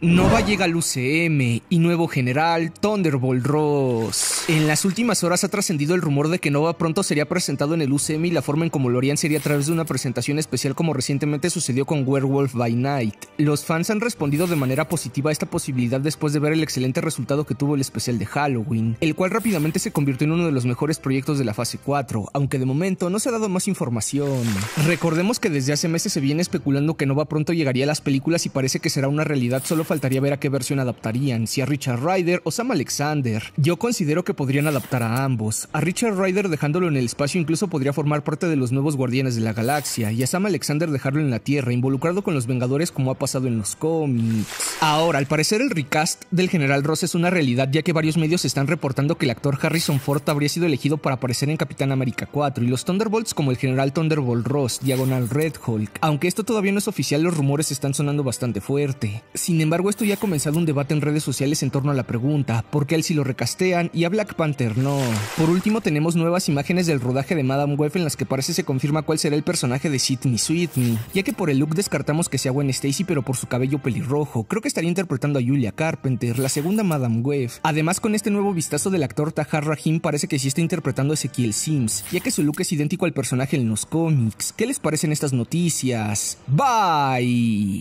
Nova llega al UCM y nuevo general Thunderbolt Ross. En las últimas horas ha trascendido el rumor de que Nova pronto sería presentado en el UCM y la forma en como lo harían sería a través de una presentación especial como recientemente sucedió con Werewolf by Night. Los fans han respondido de manera positiva a esta posibilidad después de ver el excelente resultado que tuvo el especial de Halloween, el cual rápidamente se convirtió en uno de los mejores proyectos de la fase 4, aunque de momento no se ha dado más información. Recordemos que desde hace meses se viene especulando que Nova pronto llegaría a las películas y parece que será una realidad solo faltaría ver a qué versión adaptarían, si a Richard Ryder o Sam Alexander. Yo considero que podrían adaptar a ambos. A Richard Ryder dejándolo en el espacio incluso podría formar parte de los nuevos Guardianes de la Galaxia, y a Sam Alexander dejarlo en la Tierra, involucrado con los Vengadores como ha pasado en los cómics. Ahora, al parecer el recast del general Ross es una realidad ya que varios medios están reportando que el actor Harrison Ford habría sido elegido para aparecer en Capitán América 4 y los Thunderbolts como el general Thunderbolt Ross, diagonal Red Hulk. Aunque esto todavía no es oficial, los rumores están sonando bastante fuerte. Sin embargo, esto ya ha comenzado un debate en redes sociales en torno a la pregunta, ¿por qué él sí lo recastean y a Black Panther no? Por último, tenemos nuevas imágenes del rodaje de Madame Web en las que parece se confirma cuál será el personaje de Sidney Sweetney, ya que por el look descartamos que sea Gwen Stacy pero por su cabello pelirrojo. Creo que estaría interpretando a Julia Carpenter, la segunda Madame Web. Además, con este nuevo vistazo del actor Tahar Rahim, parece que sí está interpretando a Ezequiel Sims, ya que su look es idéntico al personaje en los cómics. ¿Qué les parecen estas noticias? Bye.